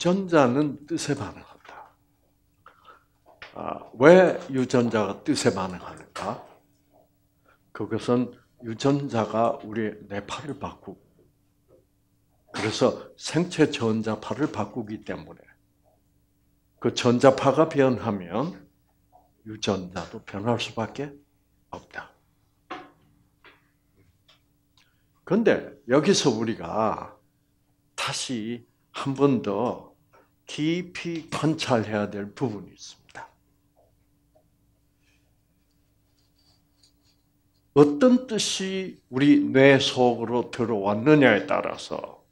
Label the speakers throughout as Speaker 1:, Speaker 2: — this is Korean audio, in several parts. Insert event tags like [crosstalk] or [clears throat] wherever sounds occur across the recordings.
Speaker 1: 유전자는 뜻에 반응한다. 아, 왜 유전자가 뜻에 반응하는가? 그것은 유전자가 우리 뇌파를 바꾸고 그래서 생체 전자파를 바꾸기 때문에 그 전자파가 변하면 유전자도 변할 수밖에 없다. 그런데 여기서 우리가 다시 한번더 깊이 관찰해야 될 부분이 있습니다. 어떤 뜻이 우리 뇌 속으로 들어왔느냐에 따라서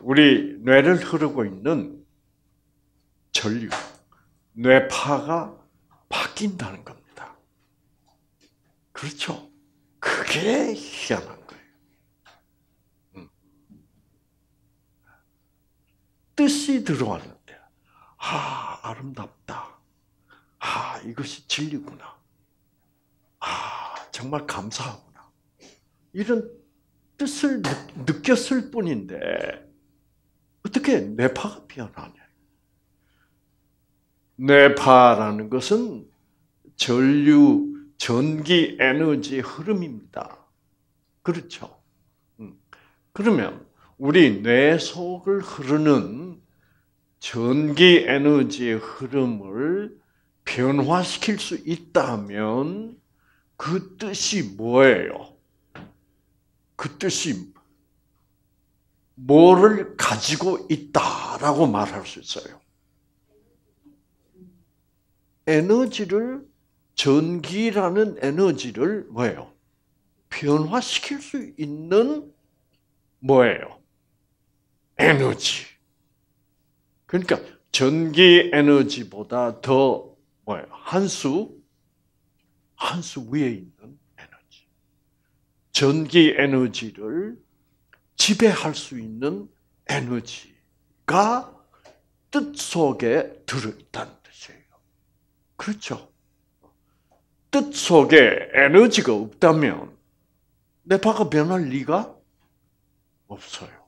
Speaker 1: 우리 뇌를 흐르고 있는 전류, 뇌파가 바뀐다는 겁니다. 그렇죠? 그게 희한한 거예요. 뜻이 들어왔는데, 아, 아름답다. 아, 이것이 진리구나. 아, 정말 감사하구나. 이런 뜻을 느꼈을 뿐인데, 어떻게 뇌파가 피어나냐. 뇌파라는 것은 전류, 전기, 에너지 흐름입니다. 그렇죠. 음. 그러면 우리 뇌 속을 흐르는 전기 에너지의 흐름을 변화시킬 수 있다면 그 뜻이 뭐예요? 그 뜻이 뭐를 가지고 있다라고 말할 수 있어요. 에너지를 전기라는 에너지를 뭐예요? 변화시킬 수 있는 뭐예요? 에너지. 그러니까 전기 에너지보다 더 뭐예요? 한 수, 한수 위에 있는 에너지. 전기 에너지를 지배할 수 있는 에너지가 뜻 속에 들어있다는 뜻이에요. 그렇죠? 뜻 속에 에너지가 없다면 내 바가 변할 리가 없어요.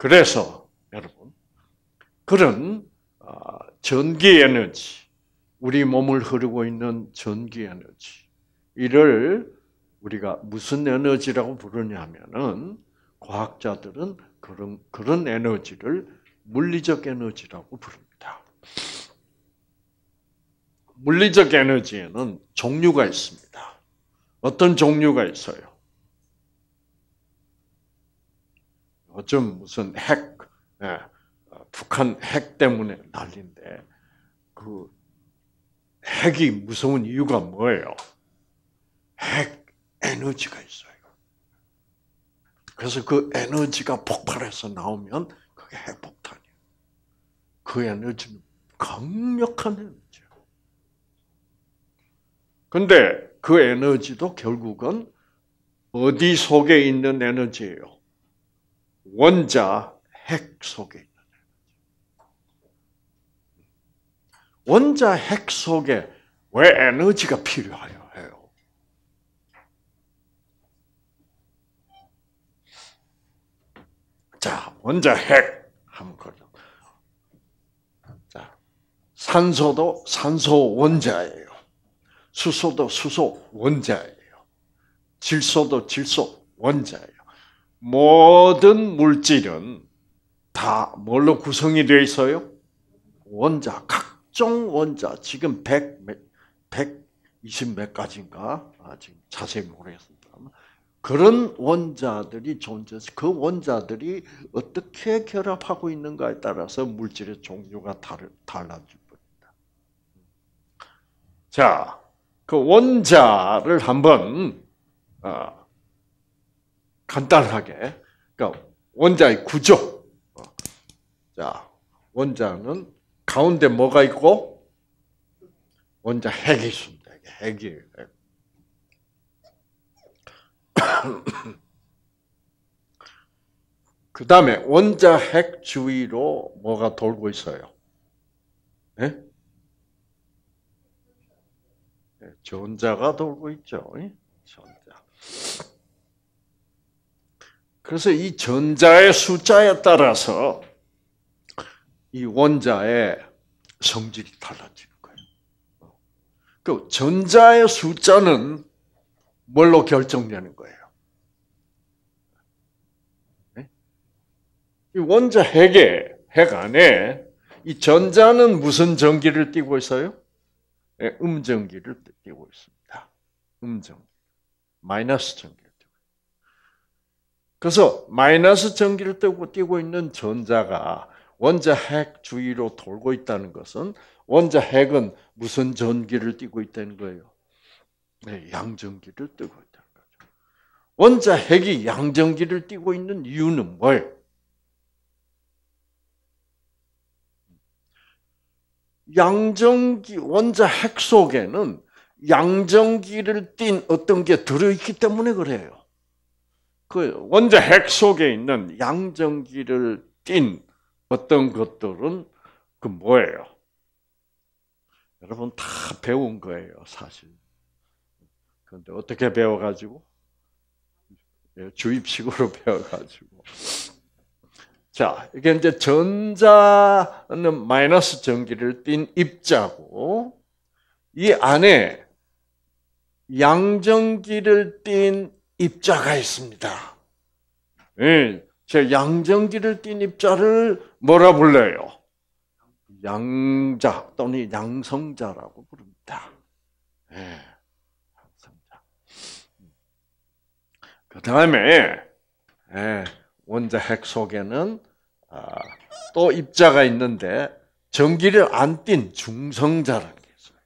Speaker 1: 그래서 여러분 그런 아, 전기 에너지 우리 몸을 흐르고 있는 전기 에너지 이를 우리가 무슨 에너지라고 부르냐면은 과학자들은 그런 그런 에너지를 물리적 에너지라고 부릅니다. 물리적 에너지에는 종류가 있습니다. 어떤 종류가 있어요? 어쩜 무슨 핵, 예, 어, 북한 핵 때문에 난리인데 그 핵이 무서운 이유가 뭐예요? 핵 에너지가 있어요. 그래서 그 에너지가 폭발해서 나오면 그게 핵폭탄이에요. 그 에너지는 강력한 에너지예요. 근데 그 에너지도 결국은 어디 속에 있는 에너지예요? 원자 핵 속에 있는 원자 핵 속에 왜 에너지가 필요해요? 자, 원자 핵 한번 걸 자, 산소도 산소 원자예요. 수소도 수소 원자예요. 질소도 질소 원자예요. 모든 물질은 다 뭘로 구성이 되어 있어요? 원자, 각종 원자. 지금 100, 120 몇 가지인가? 아, 지금 자세히 모르겠습니다 그런 원자들이 존재해서 그 원자들이 어떻게 결합하고 있는가에 따라서 물질의 종류가 달라질 겁니다. 자, 그 원자를 한번 어, 간단하게 그러니까 원자의 구조. 자, 원자는 가운데 뭐가 있고 원자 핵이 있습니다. 핵이. [coughs] 그 다음에 원자 핵 주위로 뭐가 돌고 있어요? 예? 예 전자가 돌고 있죠. 전자. 그래서 이 전자의 숫자에 따라서 이 원자의 성질이 달라지는 거예요. 그 전자의 숫자는 뭘로 결정되는 거예요? 네? 이 원자 핵에, 핵 안에 이 전자는 무슨 전기를 띠고 있어요? 네, 음전기를 띠고 있습니다. 음전기. 마이너스 전기. 그래서 마이너스 전기를 떼고 뛰고 있는 전자가 원자 핵 주위로 돌고 있다는 것은 원자 핵은 무슨 전기를 띠고 있다는 거예요? 네, 양전기를 띠고 있다는 거죠. 원자 핵이 양전기를 띠고 있는 이유는 뭘? 양전기 원자 핵 속에는 양전기를 띤 어떤 게 들어있기 때문에 그래요. 그 원자 핵 속에 있는 양정기를띤 어떤 것들은 그 뭐예요? 여러분 다 배운 거예요, 사실. 그런데 어떻게 배워가지고? 예, 주입식으로 [laughs] 배워가지고. 자, 이게 이제 전자는 마이너스 전기를 띤 입자고, 이 안에 양전기를 띤 입자가 있습니다. 예, 제 양정기를 띤 입자를 뭐라 불러요? 양자 또는 양성자라고 부릅니다. 예, 양성자. 그 다음에 예, 원자핵 속에는 아, 또 입자가 있는데 전기를 안 띤 중성자라는 게 있어요.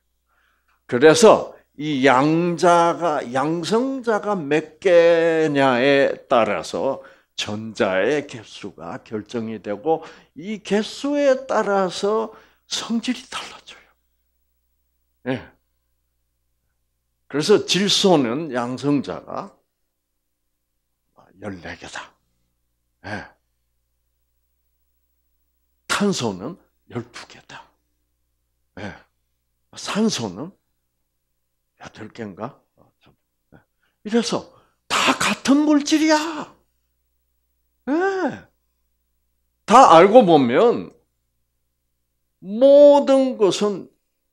Speaker 1: 그래서 이 양자가 양성자가 몇 개냐에 따라서 전자의 개수가 결정이 되고 이 개수에 따라서 성질이 달라져요. 예. 그래서 질소는 양성자가 14개다. 예. 탄소는 12개다. 예. 산소는 들 개인가? 어, 네. 이래서 다 같은 물질이야. 네. 다 알고 보면 모든 것은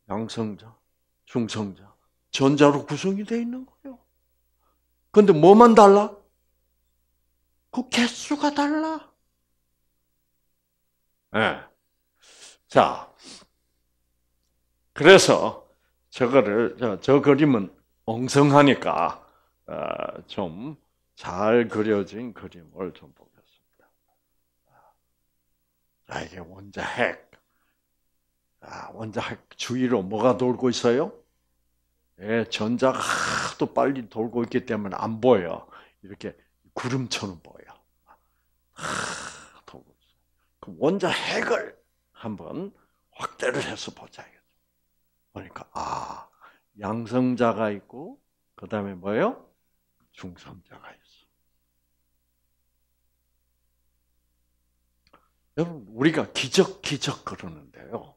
Speaker 1: 양성자, 중성자, 전자로 구성이 되어 있는 거예요. 근데 뭐만 달라? 그 개수가 달라. 예. 네. 자, 그래서 저거를 저, 그림은 엉성하니까 어, 좀잘 그려진 그림을 좀 보겠습니다. 아, 이게 원자핵. 아, 원자핵 주위로 뭐가 돌고 있어요? 예, 전자가 하도 빨리 돌고 있기 때문에 안 보여. 이렇게 구름처럼 보여. 아, 돌고 있어. 그 원자핵을 한번 확대를 해서 보자. 보니까 그러니까, 아 양성자가 있고 그 다음에 뭐예요? 중성자가 있어. 여러분 우리가 기적 기적 그러는데요.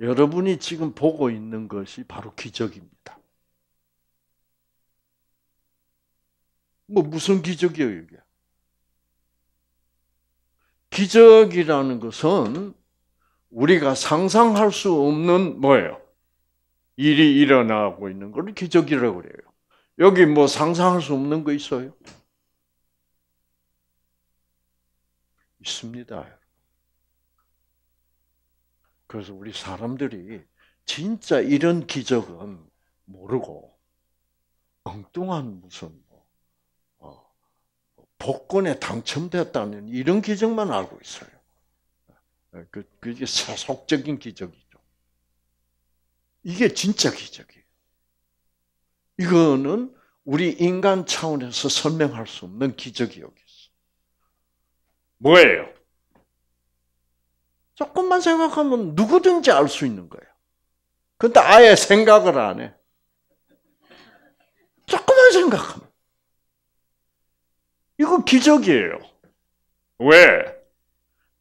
Speaker 1: 여러분이 지금 보고 있는 것이 바로 기적입니다. 뭐 무슨 기적이에요 이게? 기적이라는 것은 우리가 상상할 수 없는 뭐예요? 일이 일어나고 있는 걸 기적이라고 그래요. 여기 뭐 상상할 수 없는 거 있어요? 있습니다. 그래서 우리 사람들이 진짜 이런 기적은 모르고 엉뚱한 무슨 뭐 어, 복권에 당첨됐다는 이런 기적만 알고 있어요. 그, 그게 [laughs] 세속적인 기적이 이게 진짜 기적이에요. 이거는 우리 인간 차원에서 설명할 수 없는 기적이 여기 있어. 뭐예요? 조금만 생각하면 누구든지 알 수 있는 거예요. 근데 아예 생각을 안 해. 조금만 생각하면. 이거 기적이에요. 왜?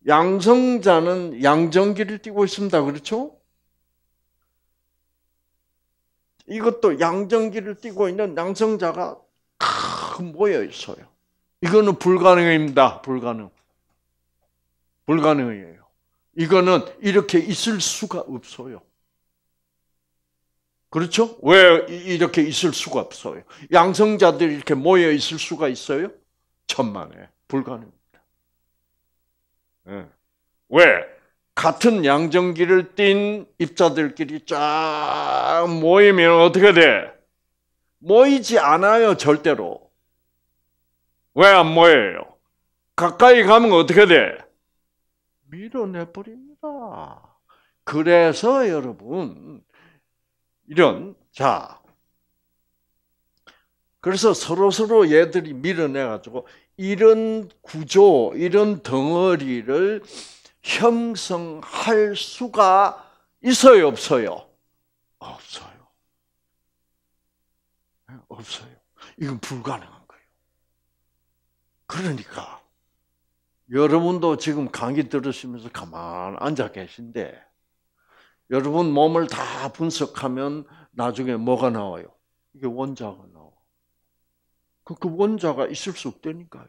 Speaker 1: 양성자는 양정기를 띄고 있습니다. 그렇죠? 이것도 양정기를 띄고 있는 양성자가 모여 있어요. 이거는 불가능입니다. 불가능. 불가능이에요. 이거는 이렇게 있을 수가 없어요. 그렇죠? 왜 이렇게 있을 수가 없어요? 양성자들이 이렇게 모여 있을 수가 있어요? 천만에. 불가능입니다. 네. 왜? 같은 양정기를 띤 입자들끼리 쫙 모이면 어떻게 돼? 모이지 않아요, 절대로. 왜 안 모여요? 가까이 가면 어떻게 돼? 밀어내버립니다. 그래서 여러분, 이런, 자. 그래서 서로서로 얘들이 밀어내가지고, 이런 구조, 이런 덩어리를 형성할 수가 있어요, 없어요? 없어요. 네, 없어요. 이건 불가능한 거예요. 그러니까 여러분도 지금 강의 들으시면서 가만 앉아 계신데 여러분 몸을 다 분석하면 나중에 뭐가 나와요? 이게 원자가 나와. 그, 그 원자가 있을 수 없다니까요.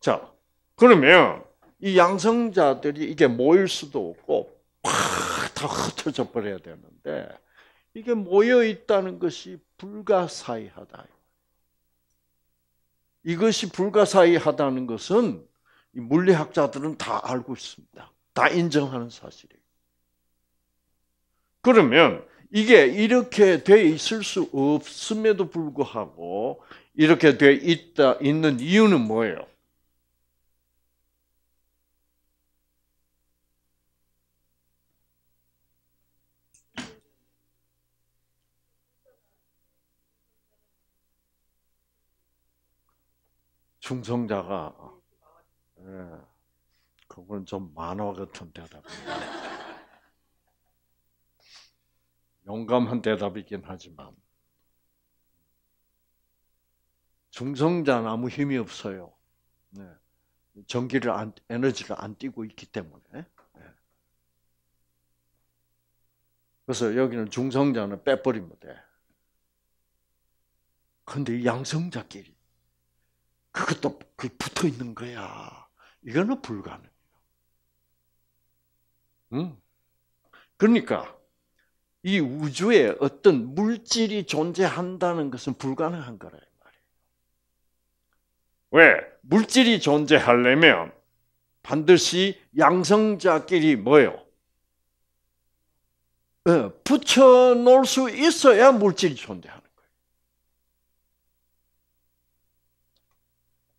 Speaker 1: 자, 그러면 이 양성자들이 이게 모일 수도 없고 팍다 흩어져 버려야 되는데 이게 모여 있다는 것이 불가사의하다. 이것이 불가사의하다는 것은 물리학자들은 다 알고 있습니다. 다 인정하는 사실이에요. 그러면 이게 이렇게 돼 있을 수 없음에도 불구하고 이렇게 돼 있다 있는 이유는 뭐예요? 중성자가 예, 그건 좀 만화 같은 대답. 용감한 대답이긴 하지만 중성자는 아무 힘이 없어요. 네. 전기를 안, 에너지를 안 띄고 있기 때문에. 네. 그래서 여기는 중성자는 빼버리면 돼. 근데 양성자끼리 그것도 그 붙어 있는 거야. 이거는 불가능해요. 응? 그러니까 이 우주에 어떤 물질이 존재한다는 것은 불가능한 거라 말이에요. 왜? 물질이 존재하려면 반드시 양성자끼리 뭐요? 어, 붙여 놓을 수 있어야 물질이 존재하는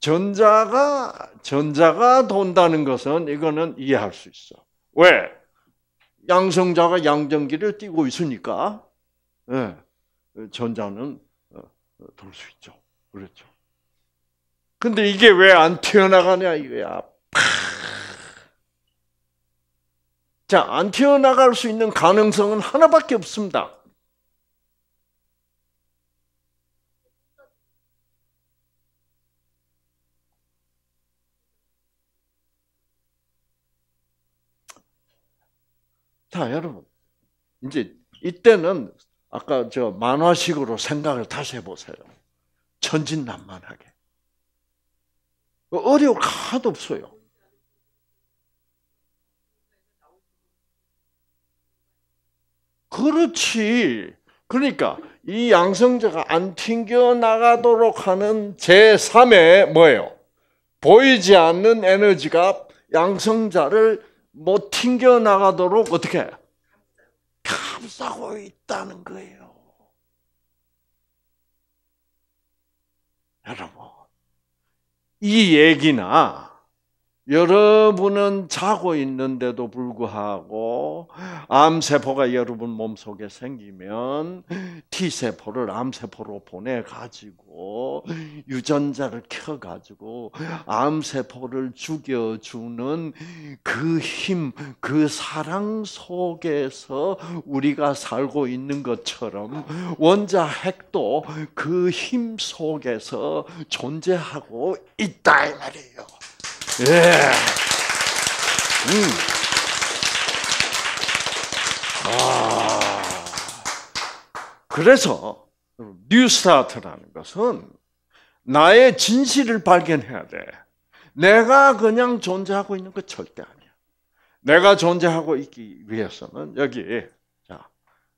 Speaker 1: 전자가 전자가 돈다는 것은 이거는 이해할 수 있어. 왜? 양성자가 양전기를 띄고 있으니까 네. 전자는 어, 어, 돌수 있죠. 그렇죠. 근데 이게 왜 안 튀어나가냐 이거야. 자, 안 튀어나갈 수 있는 가능성은 하나밖에 없습니다. 자, 여러분. 이제 이때는 아까 저 만화식으로 생각을 다시 해보세요. 천진난만하게. 그 어려울 하나도 없어요. 그렇지. 그러니까 이 양성자가 안 튕겨 나가도록 하는 제3의 뭐예요? 보이지 않는 에너지가 양성자를 못 뭐 튕겨 나가도록 어떻게 감싸고 있다는 거예요. 여러분, 이 얘기나 여러분은 자고 있는데도 불구하고 암세포가 여러분 몸속에 생기면 T세포를 암세포로 보내가지고 유전자를 켜가지고 암세포를 죽여주는 그 힘, 그 사랑 속에서 우리가 살고 있는 것처럼 원자 핵도 그 힘 속에서 존재하고 있다 이 말이에요. 예. 음. 아. 그래서 뉴 스타트라는 것은 나의 진실을 발견해야 돼. 내가 그냥 존재하고 있는 거 절대 아니야. 내가 존재하고 있기 위해서는 여기 자,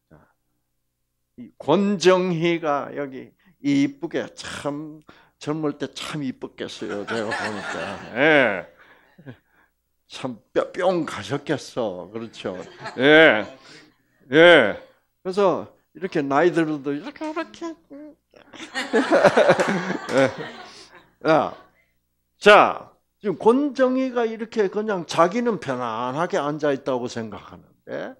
Speaker 1: 자 권정희가 여기 이쁘게 참 젊을 때 참 이뻤겠어요. 제가 보니까. 예. 참뿅 가셨겠어. 그렇죠. 예. 예. 그래서 이렇게 나이 들어도 이렇게 이렇게. 예. 자, 지금 권정희가 이렇게 그냥 자기는 편안하게 앉아 있다고 생각하는데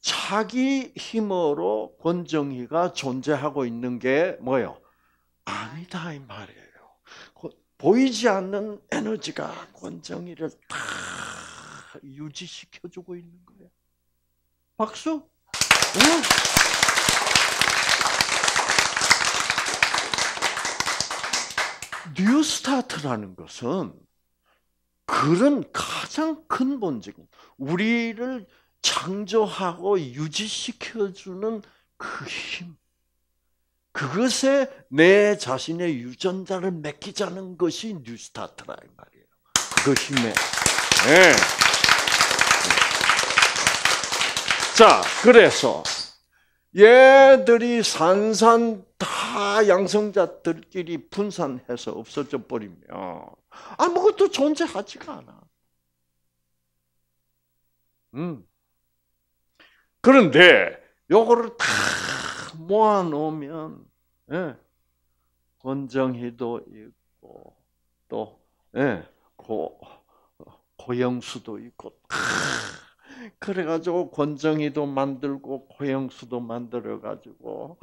Speaker 1: 자기 힘으로 권정희가 존재하고 있는 게 뭐예요? 아니다 이 말이에요. 보이지 않는 에너지가 권정이를 다 유지시켜 주고 있는 거예요. 박수. 뉴스타트라는 것은 그런 가장 근본적인 우리를 창조하고 유지시켜주는 그 힘, 그것에 내 자신의 유전자를 맡기자는 것이 뉴스타트라 이 말이에요. 그 힘에. 네. 네. 자, 그래서 얘들이 산산 다 양성자들끼리 분산해서 없어져 버리면 아무것도 존재하지가 않아. 음. 그런데 요거를 다다 모아놓으면 예, 권정희도 있고 또 예, 고, 고영수도 있고 그래가지고 권정희도 만들고 고영수도 만들어가지고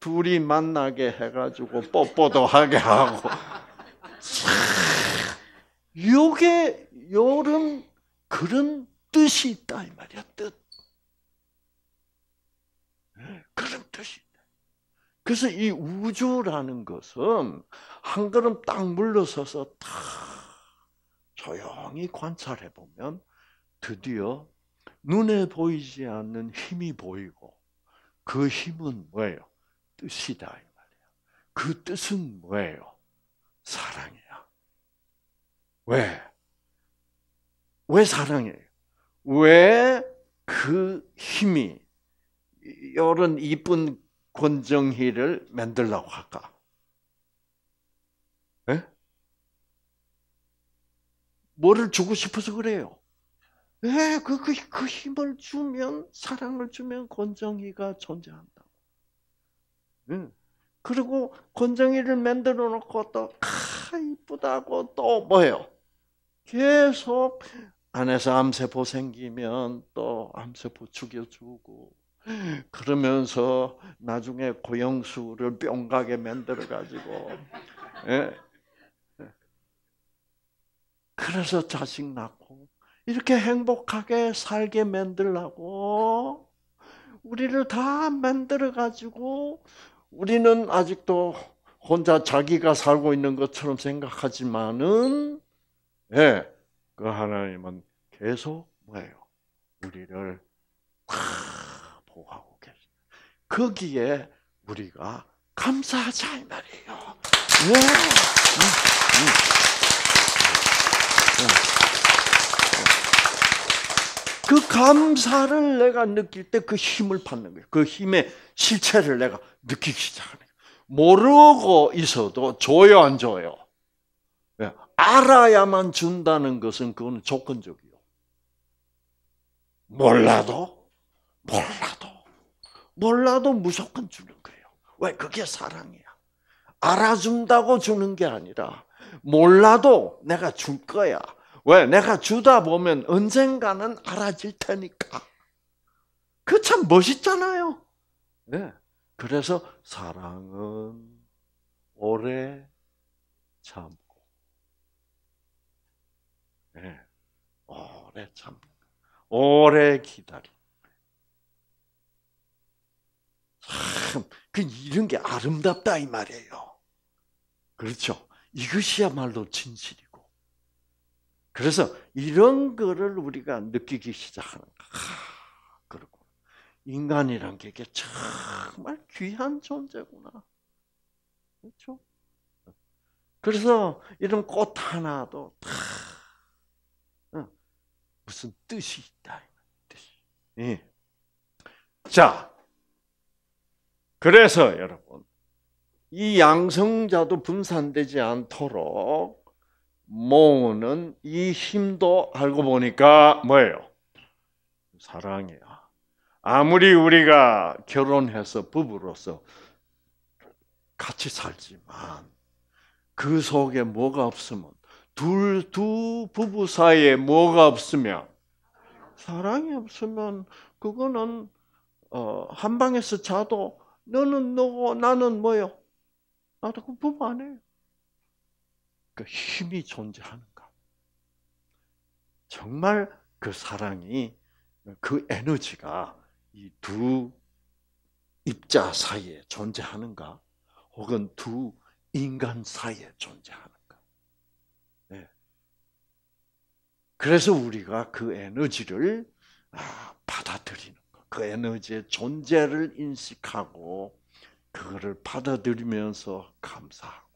Speaker 1: 둘이 만나게 해가지고 뽀뽀도 하게 하고 요게 요런 그런 뜻이 있다 이 말이야 뜻 예, 그런 뜻이에 그래서 이 우주라는 것은 한 걸음 딱 물러서서 다 조용히 관찰해 보면 드디어 눈에 보이지 않는 힘이 보이고 그 힘은 뭐예요? 뜻이다 이 말이야. 그 뜻은 뭐예요? 사랑이야. 왜? 왜 사랑이에요? 왜 그 힘이 이런 이쁜 권정희를 만들라고 할까? 예? 뭐를 주고 싶어서 그래요? 예, 그, 그, 그 힘을 주면, 사랑을 주면 권정희가 존재한다고. 예. 그리고 권정희를 만들어 놓고 또, 아, 이쁘다고 또 뭐예요? 계속 안에서 암세포 생기면 또 암세포 죽여주고, 그러면서 나중에 고영수를 뿅가게 만들어 가지고 예? 그래서 자식 낳고 이렇게 행복하게 살게 만들라고 우리를 다 만들어 가지고 우리는 아직도 혼자 자기가 살고 있는 것처럼 생각하지만은 예, 그 하나님은 계속 뭐예요? 우리를 다 보호하고 계세요. 거기에 우리가 감사하자 이 말이에요. 네. 그 감사를 내가 느낄 때 그 힘을 받는 거예요. 그 힘의 실체를 내가 느끼기 시작하는 거예요. 모르고 있어도 줘요 안 줘요? 예. 알아야만 준다는 것은 그건 조건적이요. 몰라도 몰라도 몰라도 무조건 주는 거예요. 왜 그게 사랑이야. 알아준다고 주는 게 아니라 몰라도 내가 줄 거야. 왜 내가 주다 보면 언젠가는 알아질 테니까. 그 참 멋있잖아요. 네. 그래서 사랑은 오래 참고, 네. 오래 참, 오래 기다리. 참, 그 이런 게 아름답다 이 말이에요. 그렇죠? 이것이야말로 진실이고. 그래서 이런 거를 우리가 느끼기 시작하는 거. 하, 그러고 인간이란 게 이게 정말 귀한 존재구나. 그렇죠? 그래서 이런 꽃 하나도 다 어, 무슨 뜻이 있다. 뜻이. 예. 자, 그래서 여러분, 이 양성자도 분산되지 않도록 모으는 이 힘도 알고 보니까 뭐예요? 사랑이야. 아무리 우리가 결혼해서 부부로서 같이 살지만 그 속에 뭐가 없으면 둘, 두 부부 사이에 뭐가 없으면 사랑이 없으면 그거는 어, 한 방에서 자도 너는 너고 나는 뭐요? 나도 그 부부 안 해요. 그 힘이 존재하는가. 정말 그 사랑이 그 에너지가 이 두 입자 사이에 존재하는가, 혹은 두 인간 사이에 존재하는가. 네. 그래서 우리가 그 에너지를 아, 받아들이는. 그 에너지의 존재를 인식하고 그거를 받아들이면서 감사하고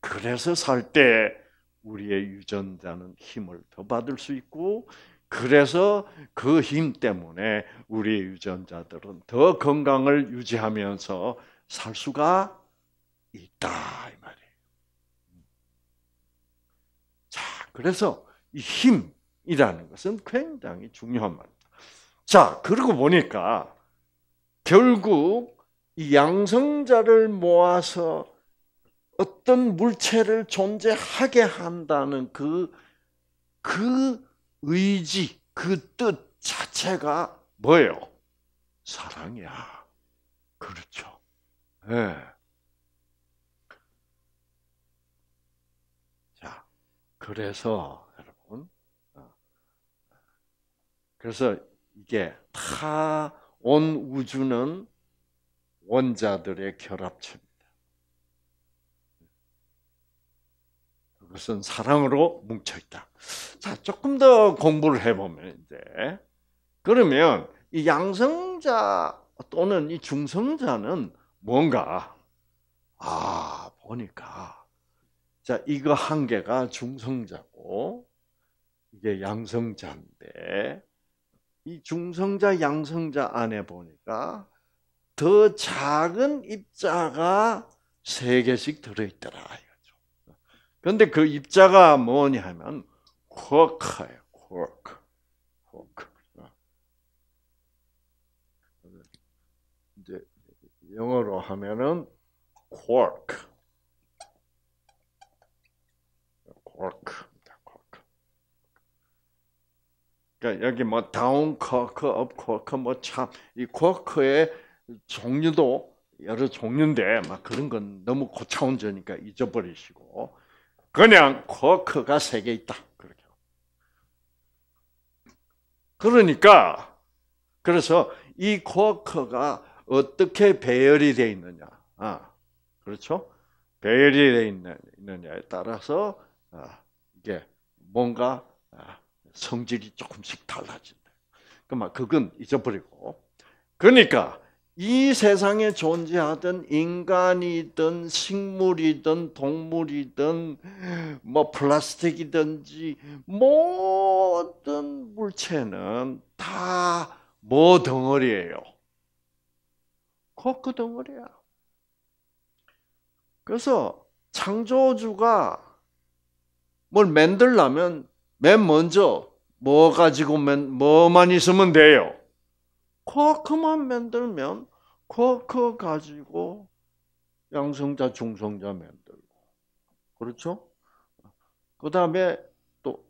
Speaker 1: 그래서 살 때 우리의 유전자는 힘을 더 받을 수 있고 그래서 그 힘 때문에 우리의 유전자들은 더 건강을 유지하면서 살 수가 있다 이 말이에요. 자, 그래서 이 힘이라는 것은 굉장히 중요한 말이에요. 자, 그러고 보니까 결국 이 양성자를 모아서 어떤 물체를 존재하게 한다는 그, 그 의지, 그 뜻 자체가 뭐예요? 사랑이야. 그렇죠. 예. 네. 자, 그래서, 여러분. 어. 그래서 이게 다 온 우주는 원자들의 결합체입니다. 그것은 사랑으로 뭉쳐있다. 자, 조금 더 공부를 해보면 이제, 그러면 이 양성자 또는 이 중성자는 뭔가, 아, 보니까, 자, 이거 한 개가 중성자고, 이게 양성자인데, 이 중성자 양성자 안에 보니까 더 작은 입자가 세 개씩 들어있더라 이거죠. 그런데 그 입자가 뭐냐면 쿼크예요. 쿼크, 쿼크. 이제 영어로 하면은 쿼크, 쿼크. 그러니까 여기 뭐 다운 쿼크, 업 쿼크, 뭐 참 이 쿼크의 종류도 여러 종류인데 막 그런 건 너무 고차원적이니까 잊어버리시고 그냥 쿼크가 세 개 있다 그렇게. 그러니까 그래서 이 쿼크가 어떻게 배열이 되어 있느냐, 아, 그렇죠? 배열이 되어 있느냐에 따라서 아, 이게 뭔가 아, 성질이 조금씩 달라진다. 그만 그러니까 그건 잊어버리고. 그러니까 이 세상에 존재하던 인간이든 식물이든 동물이든 뭐 플라스틱이든지 모든 물체는 다 뭐 덩어리예요. 코크 덩어리야. 그래서 창조주가 뭘 만들려면 맨 먼저 뭐 가지고만 뭐만 있으면 돼요. 쿼크만 만들면 쿼크 가지고 양성자 중성자 만들고 그렇죠? 그 다음에 또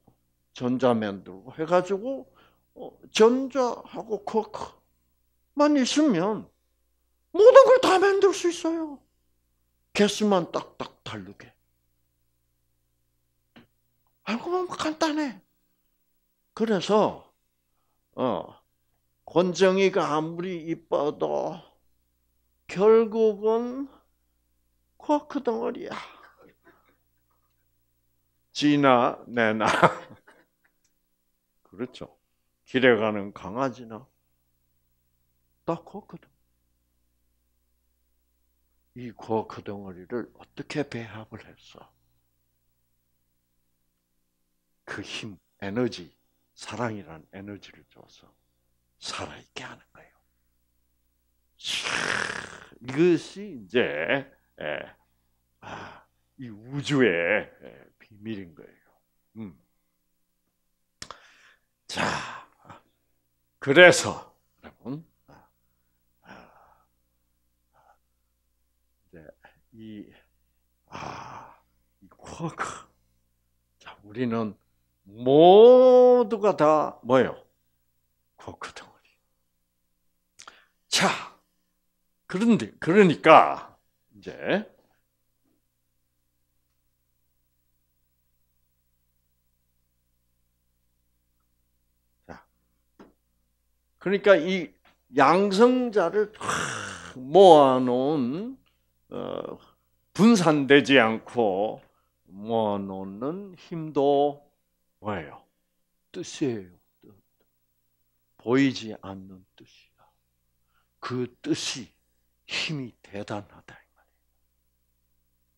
Speaker 1: 전자 만들고 해가지고 어, 전자하고 쿼크만 있으면 모든 걸 다 만들 수 있어요. 개수만 딱딱 다르게. 알고 보면 간단해. 그래서 어, 권정이가 아무리 이뻐도 결국은 코크 덩어리야. 지나 내나 [laughs] 그렇죠. 길에 가는 강아지나 다 코크덩. 어리이 코크 덩어리를 어떻게 배합을 했어? 그 힘, 에너지. 사랑이란 에너지를 줘서 살아있게 하는 거예요. 이것이 이제 예, 아, 이 우주의 예, 비밀인 거예요. 음. 자, 그래서 여러분 아, 아, 이제 이 아, 이 쿼크. 자, 우리는 모두가 다 뭐예요? 고크덩어리. 자, 그런데 그러니까 이제 그러니까 이 양성자를 모아놓은 어, 분산되지 않고 모아놓는 힘도 뭐예요? 뜻이에요. 뜻. 보이지 않는 뜻이야. 그 뜻이 힘이 대단하다.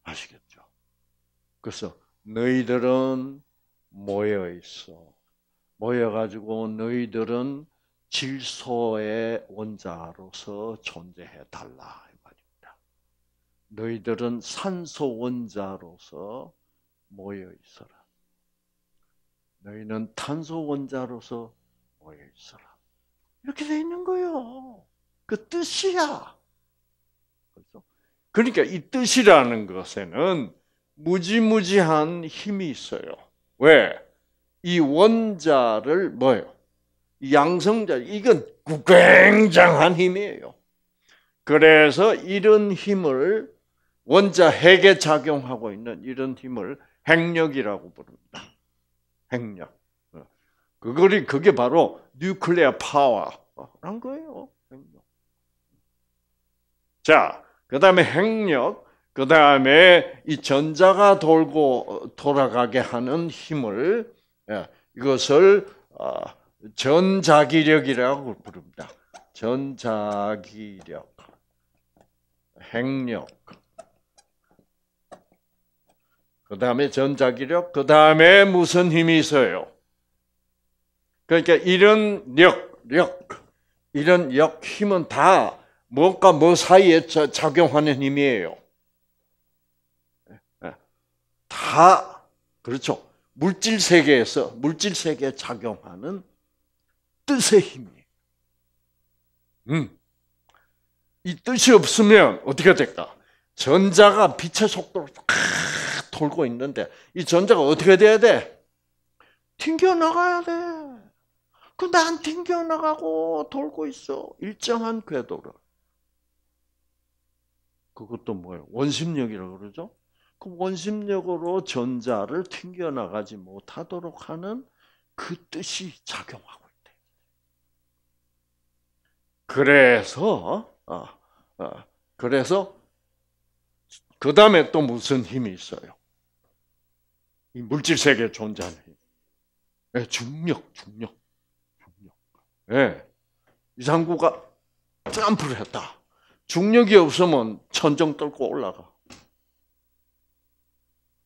Speaker 1: 아시겠죠? 그래서 너희들은 모여 있어. 모여가지고 너희들은 질서의 원자로서 존재해 달라. 이 말입니다. 너희들은 산소 원자로서 모여 있어라. 너희는 탄소 원자로서 모여 있어라. 이렇게 돼 있는 거예요. 그 뜻이야. 그렇죠? 그러니까 이 뜻이라는 것에는 무지무지한 힘이 있어요. 왜? 이 원자를 뭐요? 양성자 이건 굉장한 힘이에요. 그래서 이런 힘을 원자 핵에 작용하고 있는 이런 힘을 핵력이라고 부릅니다. 핵력. 그거이 그게 바로 뉴클레어 파워란 거예요. 핵력. 자, 그다음에 핵력, 그다음에 이 전자가 돌고 돌아가게 하는 힘을 예, 이것을 어, 전자기력이라고 부릅니다. 전자기력, 핵력. 그 다음에 전자기력, 그 다음에 무슨 힘이 있어요? 그러니까 이런 력, 력, 이런 력 힘은 다 무엇과 뭐 사이에 작용하는 힘이에요. 예. 다 그렇죠. 물질 세계에서 물질 세계에 작용하는 뜻의 힘이에요. 음. 이 뜻이 없으면 어떻게 될까? 전자가 빛의 속도로 돌고 있는데 이 전자가 어떻게 돼야 돼? 튕겨나가야 돼. 근데 그 안 튕겨나가고 돌고 있어. 일정한 궤도를. 그것도 뭐예요? 원심력이라고 그러죠? 그 원심력으로 전자를 튕겨나가지 못하도록 하는 그 뜻이 작용하고 있대. 그래서, 어, 어, 그래서, 그 다음에 또 무슨 힘이 있어요? 이 물질 세계에 존재하는 힘. 예, 중력, 중력, 중력. 예. 이상구가 트프를 했다. 중력이 없으면 천정 뚫고 올라가.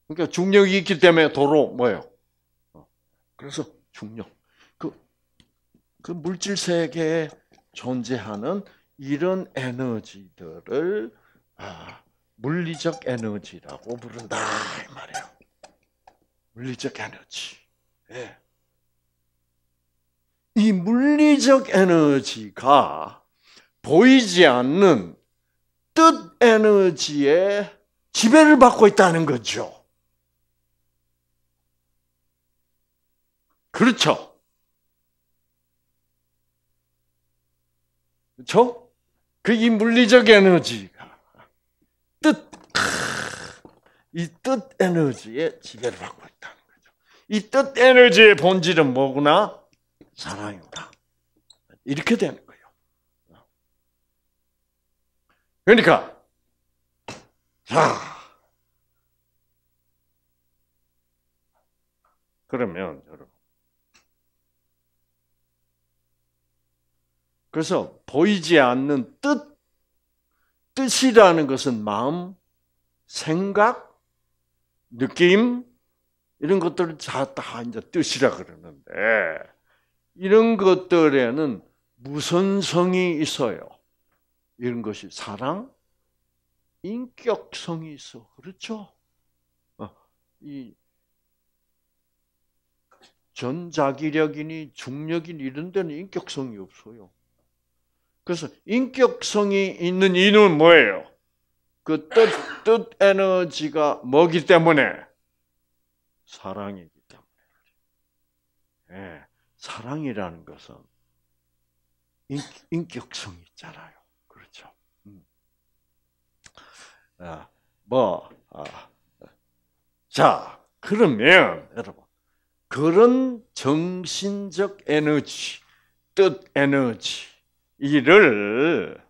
Speaker 1: 그러니까 중력이 있기 때문에 도로 뭐예요? 어. 그래서 중력. 그, 그 물질 세계에 존재하는 이런 에너지들을 아, 물리적 에너지라고 부른다. 이 말이에요. 물리적 에너지. 예. 이 물리적 에너지가 보이지 않는 뜻에너지의 지배를 받고 있다는 거죠. 그렇죠. 그렇죠? 그 이 물리적 에너지가 뜻 이뜻에너지의 지배를 받고 있다는 거죠. 이 뜻 에너지의 본질은 뭐구나? 사랑이구나. 이렇게 되는 거예요. 그러니까 자 그러면 여러분 그래서 보이지 않는 뜻 뜻이라는 것은 마음, 생각, 느낌 이런 것들을 다 이제 뜻이라 그러는데 이런 것들에는 무슨 성이 있어요? 이런 것이 사랑, 인격성이 있어. 그렇죠? 어, 이 전자기력이니 중력이니 이런 데는 인격성이 없어요. 그래서 인격성이 있는 이는 뭐예요? 그 뜻, 뜻 에너지가 뭐기 때문에? 사랑이기 때문에. 예, 사랑이라는 것은 인, 격성이 있잖아요. 그렇죠. 음. 아, 뭐, 아. 자, 그러면, 여러분, 그런 정신적 에너지, 뜻 에너지, 이를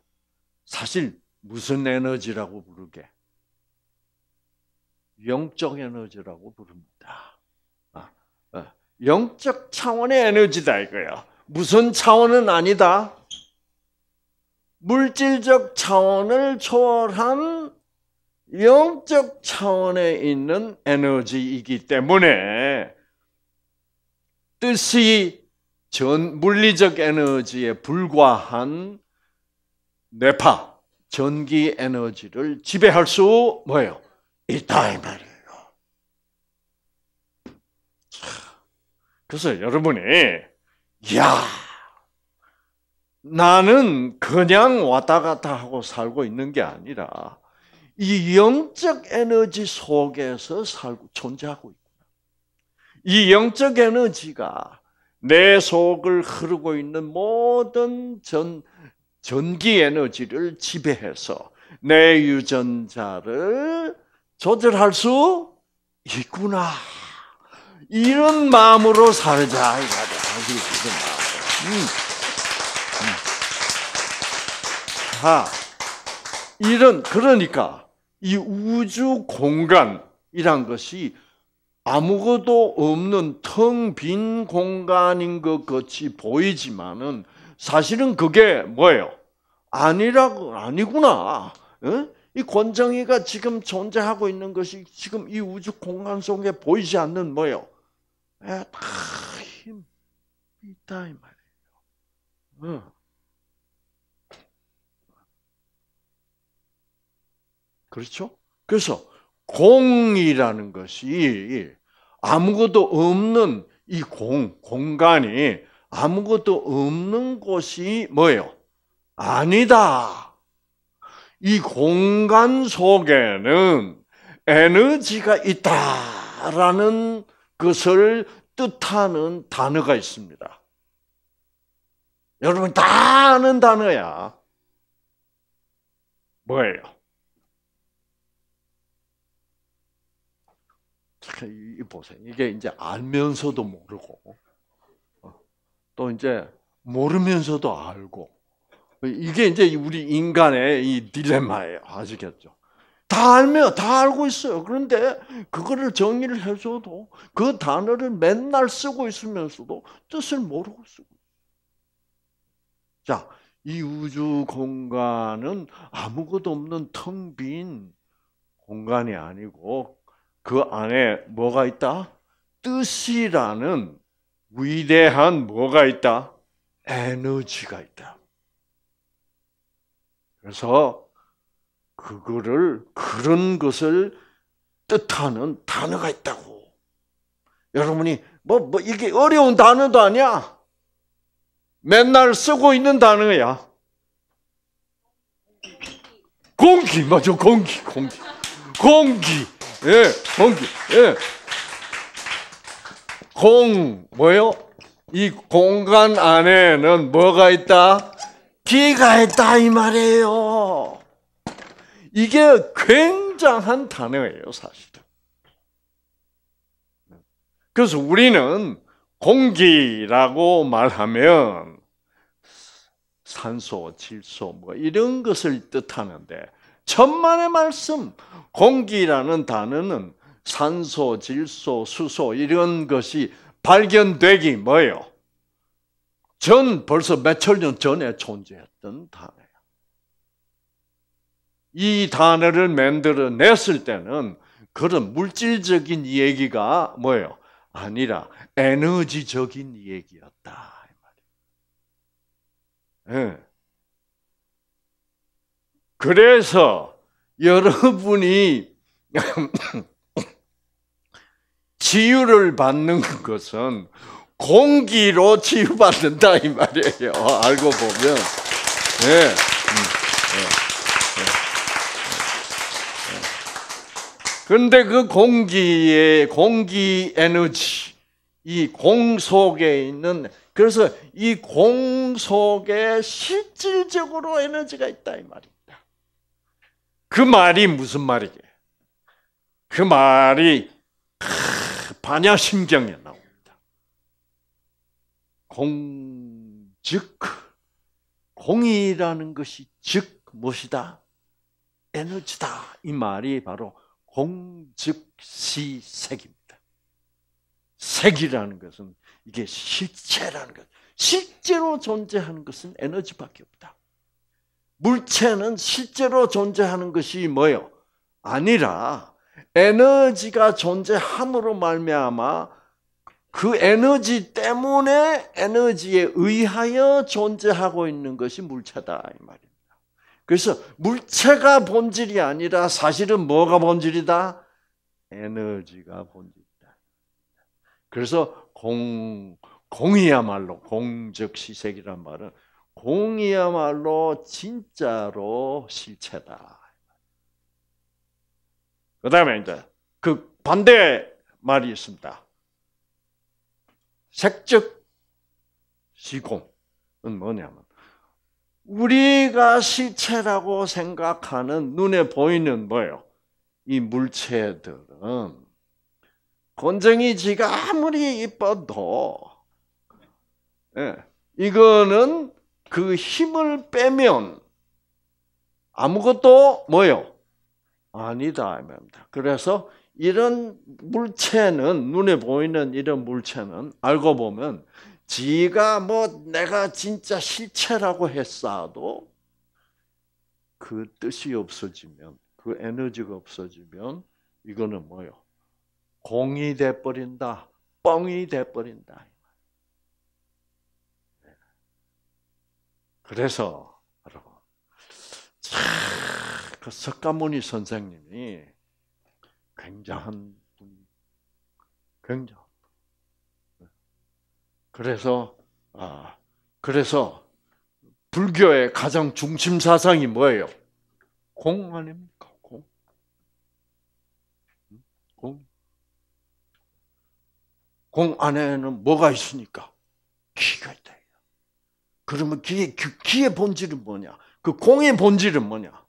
Speaker 1: 사실 무슨 에너지라고 부르게? 영적 에너지라고 부릅니다. 어, 어. 영적 차원의 에너지다 이거야. 무슨 차원은 아니다. 물질적 차원을 초월한 영적 차원에 있는 에너지이기 때문에 뜻이 전 물리적 에너지에 불과한 뇌파, 전기 에너지를 지배할 수 뭐예요? 있다 이 말이에요. 그래서 여러분이 야 나는 그냥 왔다 갔다 하고 살고 있는 게 아니라 이 영적 에너지 속에서 살고 존재하고 있구나. 이 영적 에너지가 내 속을 흐르고 있는 모든 전 전기 에너지를 지배해서 내 유전자를 조절할 수 있구나. 이런 마음으로 살자. 음. 음. 자, 이런, 그러니까, 이 우주 공간이란 것이 아무것도 없는 텅 빈 공간인 것 같이 보이지만은 사실은 그게 뭐예요? 아니라고 아니구나. 어? 이 권정이가 지금 존재하고 있는 것이 지금 이 우주 공간 속에 보이지 않는 뭐예요? 다 힘, 있다 이 말이에요. 그렇죠? 그래서 공이라는 것이 아무것도 없는 이 공, 공간이 아무것도 없는 곳이 뭐예요? 아니다. 이 공간 속에는 에너지가 있다라는 것을 뜻하는 단어가 있습니다. 여러분 다 아는 단어야. 뭐예요? 이 보세요. 이게 이제 알면서도 모르고 또 이제 모르면서도 알고 이게 이제 우리 인간의 이 딜레마예요. 아시겠죠? 다 알면 다 알고 있어요. 그런데 그거를 정의를 해줘도 그 단어를 맨날 쓰고 있으면서도 뜻을 모르고 쓰고. 자, 이 우주 공간은 아무것도 없는 텅 빈 공간이 아니고 그 안에 뭐가 있다? 뜻이라는 위대한 뭐가 있다? 에너지가 있다. 그래서 그거를 그런 것을 뜻하는 단어가 있다고. 여러분이 뭐, 뭐 이게 어려운 단어도 아니야. 맨날 쓰고 있는 단어야. 공기 맞아 공기 공기 공기 예 공기 예공 뭐요? 이 공간 안에는 뭐가 있다? 기가 있다 이 말이에요. 이게 굉장한 단어예요, 사실은. 그래서 우리는 공기라고 말하면 산소, 질소 뭐 이런 것을 뜻하는데 천만의 말씀 공기라는 단어는 산소, 질소, 수소 이런 것이 발견되기 뭐예요? 전 벌써 몇 천 년 전에 존재했던 단어예요. 이 단어를 만들어냈을 때는 그런 물질적인 얘기가 뭐예요? 아니라 에너지적인 얘기였다. 네. 그래서 여러분이 [laughs] 치유를 받는 것은 공기로 치유받는다 이 말이에요. 알고 보면 네. 그런데 그 공기의 공기 에너지 이공 속에 있는 그래서 이공 속에 실질적으로 에너지가 있다 이 말입니다. 그 말이 무슨 말이게? 그 말이 반야심경에 나옵니다. 공, 즉, 공이라는 것이 즉 무엇이다? 에너지다. 이 말이 바로 공즉시색입니다. 색이라는 것은 이게 실체라는 것. 실제로 존재하는 것은 에너지밖에 없다. 물체는 실제로 존재하는 것이 뭐요? 아니라 에너지가 존재함으로 말미암아 그 에너지 때문에 에너지에 의하여 존재하고 있는 것이 물체다 이 말입니다. 그래서 물체가 본질이 아니라 사실은 뭐가 본질이다? 에너지가 본질이다. 그래서 공 공이야말로 공적 시색이란 말은 공이야말로 진짜로 실체다. 그 다음에 이제 그 반대 말이 있습니다. 색적 시공은 뭐냐면 우리가 시체라고 생각하는 눈에 보이는 뭐예요? 이 물체들은 건정이 지가 아무리 이뻐도 예, 이거는 그 힘을 빼면 아무것도 뭐예요? 아니다. 그래서 이런 물체는 눈에 보이는 이런 물체는 알고 보면 지가 뭐 내가 진짜 실체라고 했어도 그 뜻이 없어지면 그 에너지가 없어지면 이거는 뭐요? 공이 돼 버린다. 뻥이 돼 버린다. 네. 그래서 여러분 참그 석가모니 선생님이 굉장한 분 굉장. 그래서 아 그래서 불교의 가장 중심 사상이 뭐예요? 공 아닙니까? 공. 공. 공 안에는 뭐가 있으니까 기가 있다. 그러면 기의 기의 본질은 뭐냐? 그 공의 본질은 뭐냐?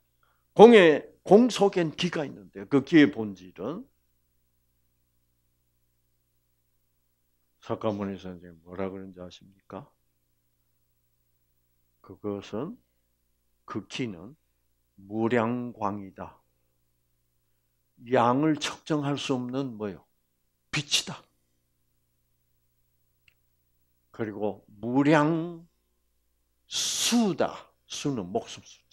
Speaker 1: 공에 공 속엔 기가 있는데 그 기의 본질은 석가모니 선생님 뭐라 그런지 아십니까? 그것은 그 기는 무량광이다. 양을 측정할 수 없는 뭐요? 빛이다. 그리고 무량 수다. 수는 목숨 수.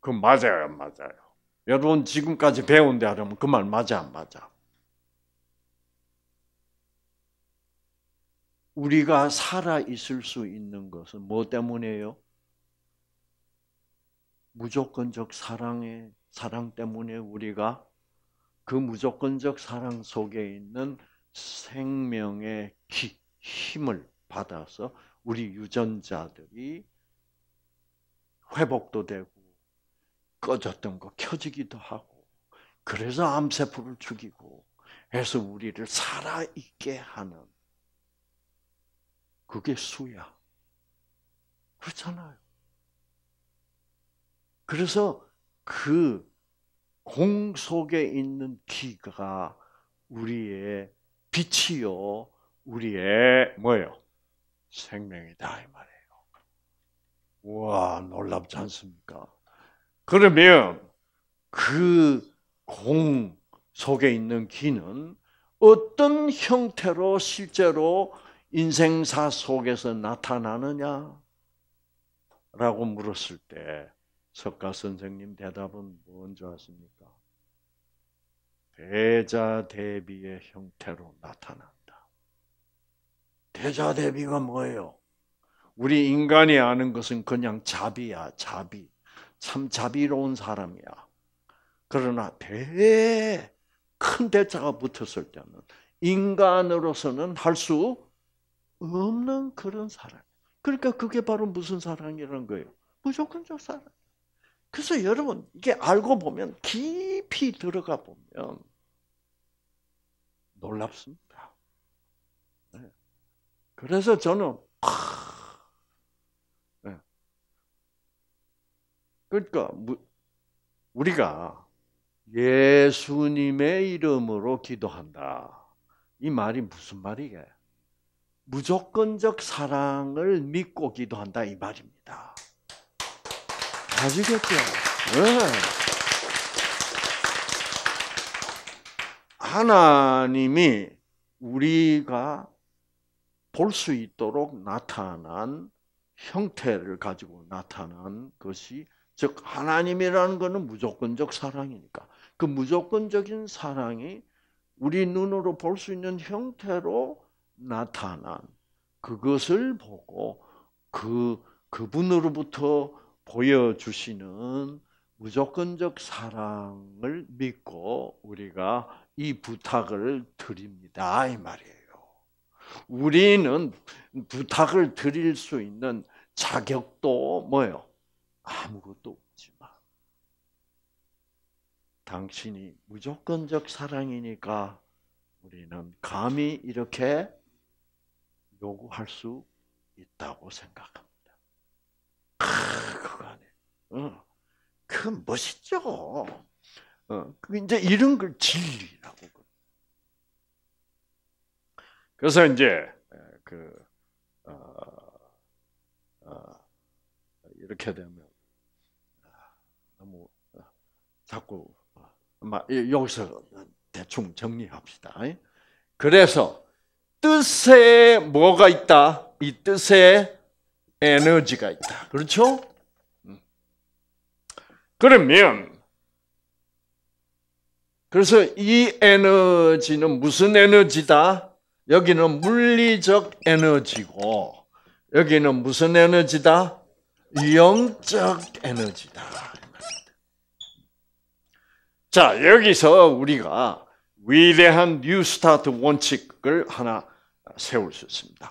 Speaker 1: 그 맞아요, 맞아요. 여러분 지금까지 배운 데하면그 말 맞아 안 맞아? 우리가 살아 있을 수 있는 것은 뭐 때문에요? 무조건적 사랑의 사랑 때문에 우리가 그 무조건적 사랑 속에 있는 생명의 힘을 받아서 우리 유전자들이 회복도 되고 꺼졌던 거 켜지기도 하고 그래서 암세포를 죽이고 해서 우리를 살아있게 하는 그게 수야. 그렇잖아요. 그래서 그 공 속에 있는 기가 우리의 빛이요, 우리의 뭐요? 예 생명이다 이 말이에요. 와 놀랍지 않습니까? 그러면 그 공 속에 있는 기는 어떤 형태로 실제로 인생사 속에서 나타나느냐? 라고 물었을 때 석가 선생님 대답은 뭔지 아십니까? 대자 대비의 형태로 나타난다. 대자 대비가 뭐예요? 우리 인간이 아는 것은 그냥 자비야, 자비. 참 자비로운 사람이야. 그러나 대 큰 대자가 붙었을 때는 인간으로서는 할 수 없는 그런 사랑. 그러니까 그게 바로 무슨 사랑이라는 거예요. 무조건적 사랑. 그래서 여러분 이게 알고 보면 깊이 들어가 보면 놀랍습니다. 네. 그래서 저는 그러니까 우리가 예수님의 이름으로 기도한다. 이 말이 무슨 말이게? 무조건적 사랑을 믿고 기도한다 이 말입니다. 아시겠죠? 네. 하나님이 우리가 볼 수 있도록 나타난 형태를 가지고 나타난 것이 즉 하나님이라는 것은 무조건적 사랑이니까 그 무조건적인 사랑이 우리 눈으로 볼 수 있는 형태로 나타난 그것을 보고 그 그분으로부터 보여주시는 무조건적 사랑을 믿고 우리가 이 부탁을 드립니다 이 말이에요. 우리는 부탁을 드릴 수 있는 자격도 뭐요? 아무것도 없지만 당신이 무조건적 사랑이니까 우리는 감히 이렇게 요구할 수 있다고 생각합니다. 아, 그거 아니 어, 그 멋있죠. 어, 이제 이런 걸 진리라고. 그래서 이제 그 어, 어, 이렇게 되면 자꾸 아, 예, 여기서 대충 정리합시다. 그래서 뜻에 뭐가 있다? 이 뜻에 에너지가 있다. 그렇죠? 음. 그러면 그래서 이 에너지는 무슨 에너지다? 여기는 물리적 에너지고 여기는 무슨 에너지다? 영적 에너지다. 자, 여기서 우리가 위대한 뉴스타트 원칙을 하나 세울 수 있습니다.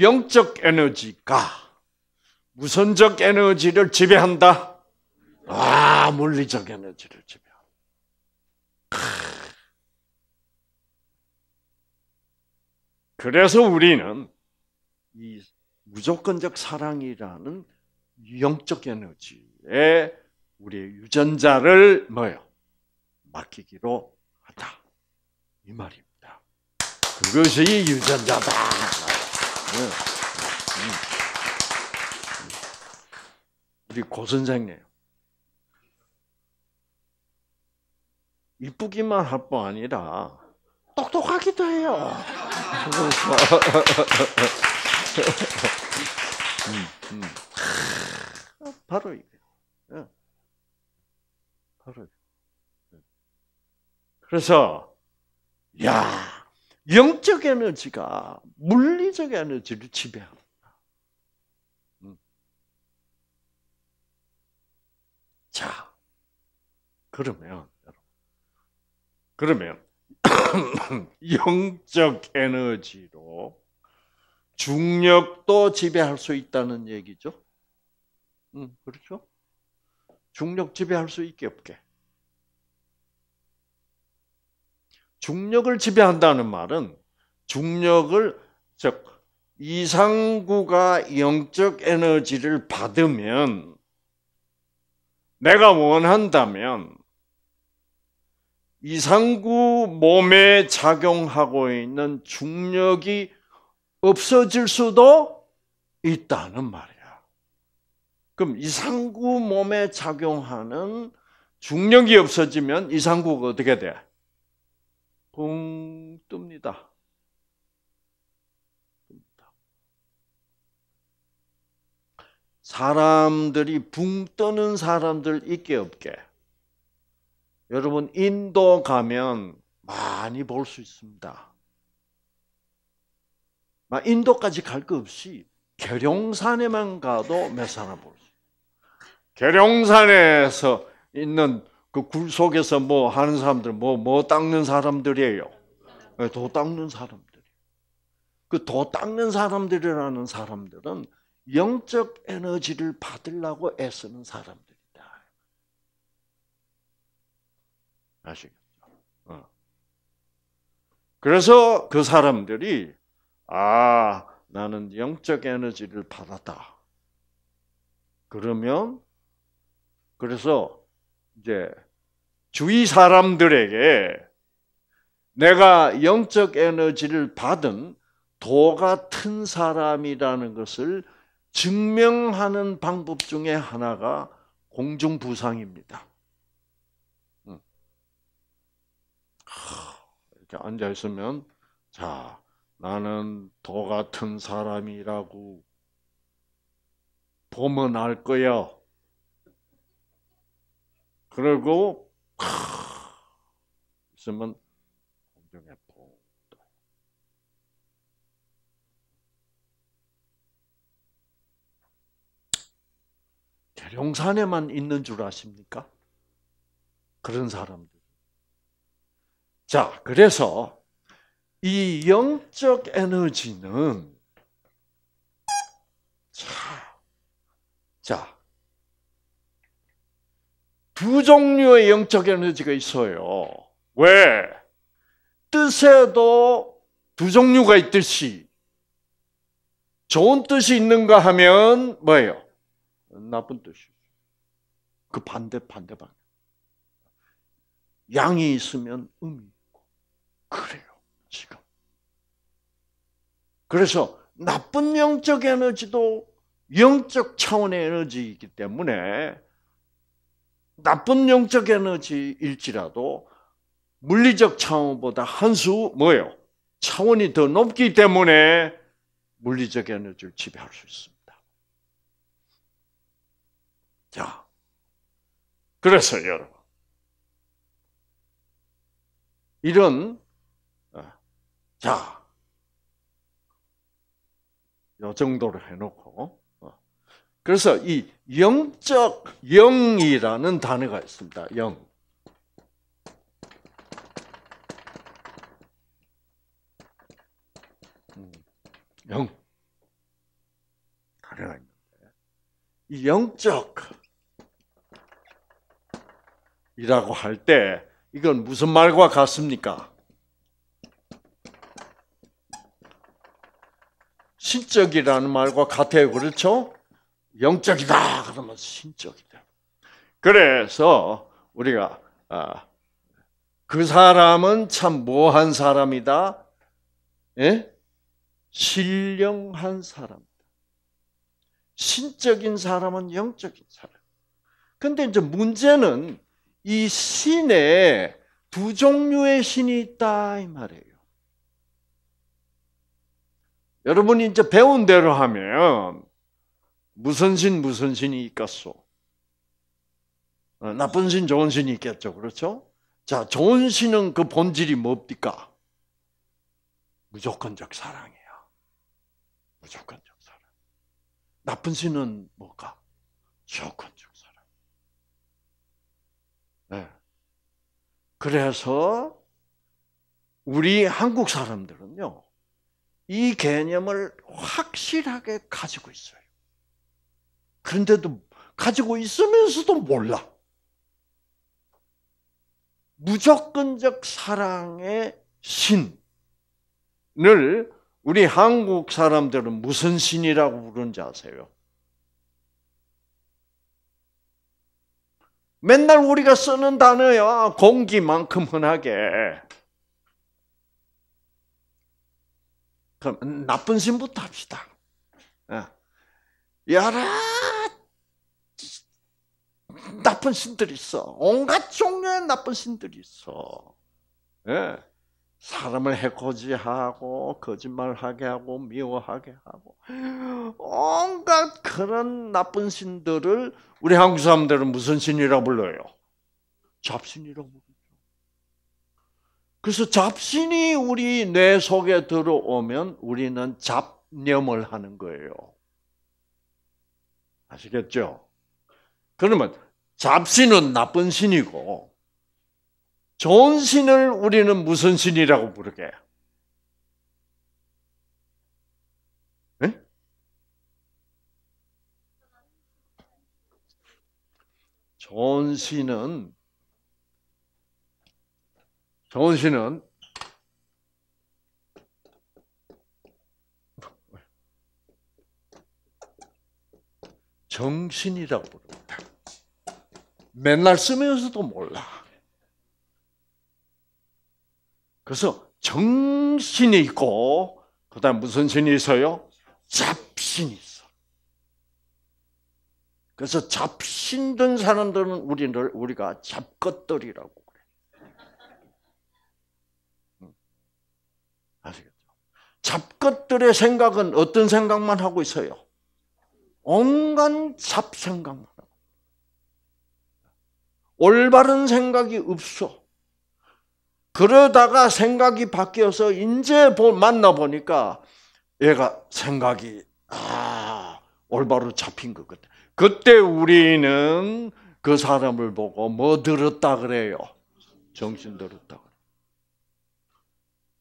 Speaker 1: 영적 에너지가 무선적 에너지를 지배한다. 아, 물리적 에너지를 지배한다. 그래서 우리는 이 무조건적 사랑이라는 영적 에너지에 우리의 유전자를 뭐요? 막히기로 한다. 이 말입니다. 그것이 유전자다. 네. 음. 음. 음. 우리 고 선생님 이쁘기만 할 뿐 아니라 똑똑하기도 해요. 음, 음. 아, 바로 이게. 예. 바로 이게. 그래서 야 영적 에너지가 물리적 에너지를 지배합니다. 음. 자 그러면 그러면 [clears throat] 영적 에너지로 중력도 지배할 수 있다는 얘기죠. 음, 그렇죠? 중력 지배할 수 있게 없게. 중력을 지배한다는 말은 중력을 즉 이상구가 영적 에너지를 받으면 내가 원한다면 이상구 몸에 작용하고 있는 중력이 없어질 수도 있다는 말이야. 그럼 이상구 몸에 작용하는 중력이 없어지면 이상구가 어떻게 돼? 붕 뜹니다. 사람들이 붕 떠는 사람들 있게 없게. 여러분 인도 가면 많이 볼 수 있습니다. 인도까지 갈 거 없이 계룡산에만 가도 몇 사람 볼 수. 있습니다. 계룡산에서 있는 그굴 속에서 뭐 하는 사람들, 뭐, 뭐 닦는 사람들이에요. 도 예, 닦는 사람들. 그도 닦는 사람들이라는 사람들은 영적 에너지를 받으려고 애쓰는 사람들이다. 아시겠죠? 어. 그래서 그 사람들이, 아, 나는 영적 에너지를 받았다. 그러면, 그래서 이제 주위 사람들에게 내가 영적 에너지를 받은 도 같은 사람이라는 것을 증명하는 방법 중에 하나가 공중부상입니다. 음. 이렇게 앉아있으면, 자, 나는 도 같은 사람이라고 보면 알 거야. 그리고 크 있으면 공중에 퐁도요 계룡산에만 있는 줄 아십니까? 그런 사람들. 자, 그래서 이 영적 에너지는 자, 자두 종류의 영적 에너지가 있어요. 왜? 뜻에도 두 종류가 있듯이 좋은 뜻이 있는가 하면 뭐예요? 나쁜 뜻이죠. 그 반대 반대 방. 양이 있으면 음이 있고 그래요 지금. 그래서 나쁜 영적 에너지도 영적 차원의 에너지이기 때문에 나쁜 영적 에너지일지라도 물리적 차원보다 한 수 뭐예요? 차원이 더 높기 때문에 물리적 에너지를 지배할 수 있습니다. 자, 그래서 여러분 이런 어, 자. 요 정도로 해놓고 어, 그래서 이 영적 영이라는 단어가 있습니다. 영. 영. 단어가 있는데. 이 영적이라고 할 때 이건 무슨 말과 같습니까? 신적이라는 말과 같아요. 그렇죠? 영적이다 그러면 신적이다. 그래서 우리가 아, 그 사람은 참 뭐한 사람이다? 예? 신령한 사람 신적인 사람은 영적인 사람. 근데 이제 문제는 이 신에 두 종류의 신이 있다 이 말이에요. 여러분이 이제 배운 대로 하면 무슨 신 무슨 신이 있겠소? 어, 나쁜 신 좋은 신이 있겠죠, 그렇죠? 자, 좋은 신은 그 본질이 뭡니까? 무조건적 사랑이야. 무조건적 사랑. 나쁜 신은 뭘까? 조건적 사랑. 네. 그래서 우리 한국 사람들은요, 이 개념을 확실하게 가지고 있어요. 그런데도 가지고 있으면서도 몰라. 무조건적 사랑의 신을 우리 한국 사람들은 무슨 신이라고 부른지 아세요? 맨날 우리가 쓰는 단어야 공기만큼 흔하게. 그럼 나쁜 신부터 합시다. 어. 여러 나쁜 신들이 있어. 온갖 종류의 나쁜 신들이 있어. 예. 사람을 해코지하고 거짓말하게 하고 미워하게 하고 온갖 그런 나쁜 신들을 우리 한국 사람들은 무슨 신이라 고 불러요? 잡신이라고 부르죠. 그래서 잡신이 우리 뇌 속에 들어오면 우리는 잡념을 하는 거예요. 아시겠죠? 그러면 잡신은 나쁜 신이고 좋은 신을 우리는 무슨 신이라고 부르게? 네? 좋은 신은 좋은 신은 정신이라고 부릅니다. 맨날 쓰면서도 몰라. 그래서 정신이 있고 그다음 무슨 신이 있어요? 잡신이 있어. 그래서 잡신된 사람들은 우리를 우리가 잡것들이라고 그래. 아시겠죠? 잡것들의 생각은 어떤 생각만 하고 있어요? 온갖 잡생각만. 올바른 생각이 없어. 그러다가 생각이 바뀌어서 이제 만나보니까 얘가 생각이 아 올바로 잡힌 것 같아. 그때 우리는 그 사람을 보고 뭐 들었다 그래요? 정신 들었다.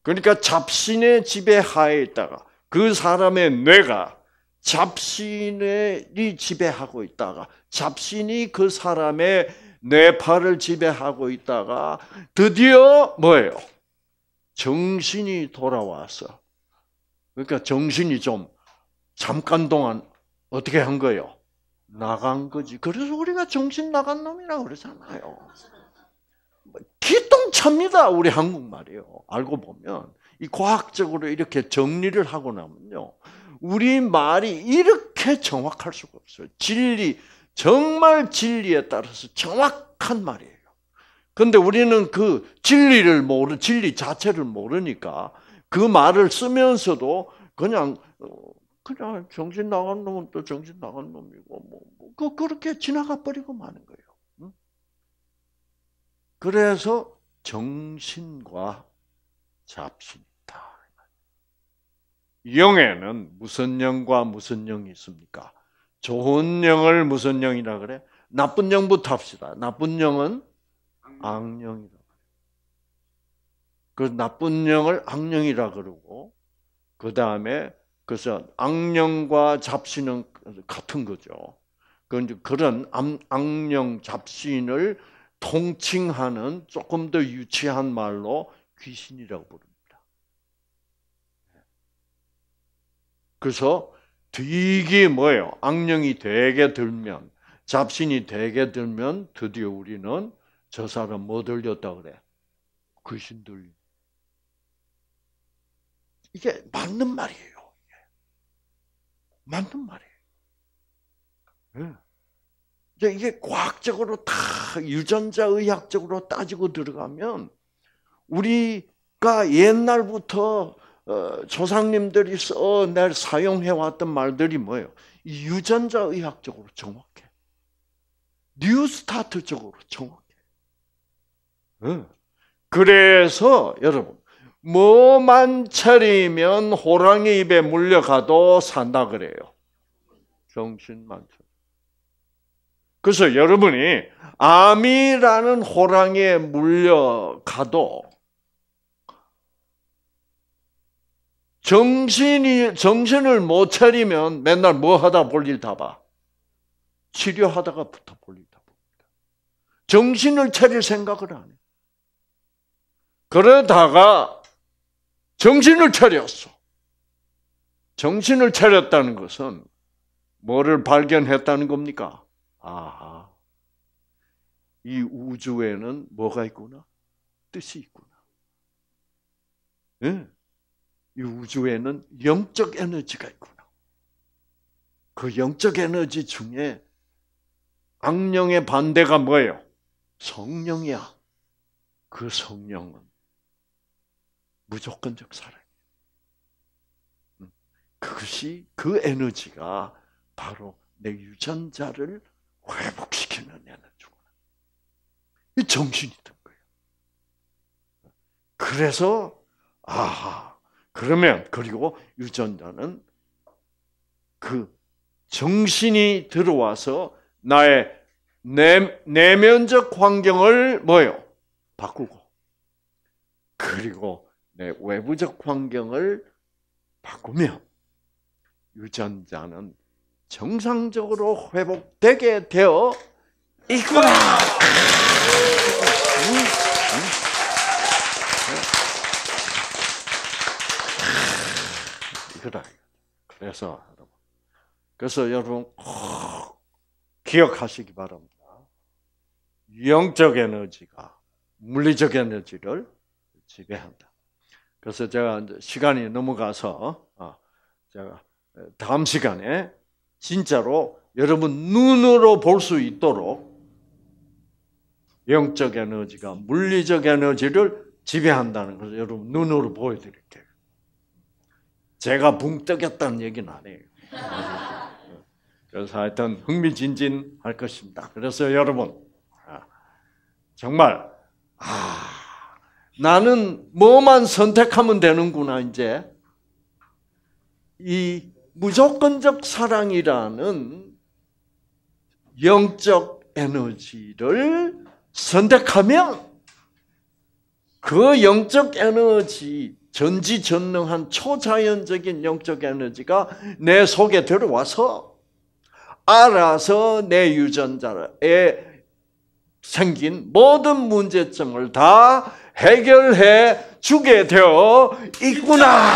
Speaker 1: 그러니까 잡신의 지배 하에 있다가 그 사람의 뇌가 잡신이 지배하고 있다가 잡신이 그 사람의 뇌파를 지배하고 있다가 드디어 뭐예요? 정신이 돌아와서 그러니까 정신이 좀 잠깐 동안 어떻게 한 거예요? 나간 거지. 그래서 우리가 정신 나간 놈이라 그러잖아요. 뭐 기똥찹니다 우리 한국말이요. 알고 보면 이 과학적으로 이렇게 정리를 하고 나면요. 우리 말이 이렇게 정확할 수가 없어요. 진리, 정말 진리에 따라서 정확한 말이에요. 근데 우리는 그 진리를 모르, 진리 자체를 모르니까 그 말을 쓰면서도 그냥, 어, 그냥 정신 나간 놈은 또 정신 나간 놈이고, 뭐, 뭐 그, 그렇게 지나가 버리고 마는 거예요. 그래서 정신과 잡신이다. 영에는 무슨 영과 무슨 영이 있습니까? 좋은 영을 무슨 영이라 그래? 나쁜 영부터 합시다. 나쁜 영은 악령이다. 그 나쁜 영을 악령이라 그러고 그 다음에 그래서 악령과 잡신은 같은 거죠. 그런 그런 악령 잡신을 통칭하는 조금 더 유치한 말로 귀신이라고 부릅니다. 그래서 되게 뭐예요? 악령이 되게 들면, 잡신이 되게 들면 드디어 우리는 저 사람 뭐 들렸다 그래? 귀신 들린. 이게 맞는 말이에요. 맞는 말이에요. 네. 이게 과학적으로 다 유전자 의학적으로 따지고 들어가면 우리가 옛날부터 어, 조상님들이 써낼 사용해왔던 말들이 뭐예요? 유전자 의학적으로 정확해. 뉴스타트적으로 정확해. 어. 그래서 여러분 뭐만 차리면 호랑이 입에 물려가도 산다 그래요. 정신만 차 그래서 여러분이 암이라는 호랑이에 물려가도 정신이, 정신을 못 차리면 맨날 뭐 하다 볼 일 다 봐. 치료하다가 부터 볼일 다 봅니다. 정신을 차릴 생각을 안 해. 그러다가 정신을 차렸어. 정신을 차렸다는 것은 뭐를 발견했다는 겁니까? 아하. 이 우주에는 뭐가 있구나? 뜻이 있구나. 예. 이 우주에는 영적 에너지가 있구나. 그 영적 에너지 중에 악령의 반대가 뭐예요? 성령이야. 그 성령은 무조건적 사랑. 음. 그것이 그 에너지가 바로 내 유전자를 회복시키는 에너지구나. 이 정신이 든 거예요. 그래서 아하 그러면 그리고 유전자는 그 정신이 들어와서 나의 내, 내면적 환경을 뭐요? 바꾸고 그리고 내 외부적 환경을 바꾸면 유전자는 정상적으로 회복되게 되어 있구나. 쓰라. 그래서 여러분, 그래서 여러분 기억하시기 바랍니다. 영적 에너지가 물리적 에너지를 지배한다. 그래서 제가 시간이 넘어가서 어, 제가 다음 시간에 진짜로 여러분 눈으로 볼 수 있도록 영적 에너지가 물리적 에너지를 지배한다는 것을 여러분 눈으로 보여드릴게요. 제가 붕떡였다는 얘기는 아니에요. 그래서 하여튼 흥미진진할 것입니다. 그래서 여러분 아, 정말 아 나는 뭐만 선택하면 되는구나 이제 이 무조건적 사랑이라는 영적 에너지를 선택하면 그 영적 에너지 전지전능한 초자연적인 영적 에너지가 내 속에 들어와서 알아서 내 유전자에 생긴 모든 문제점을 다 해결해 주게 되어 있구나.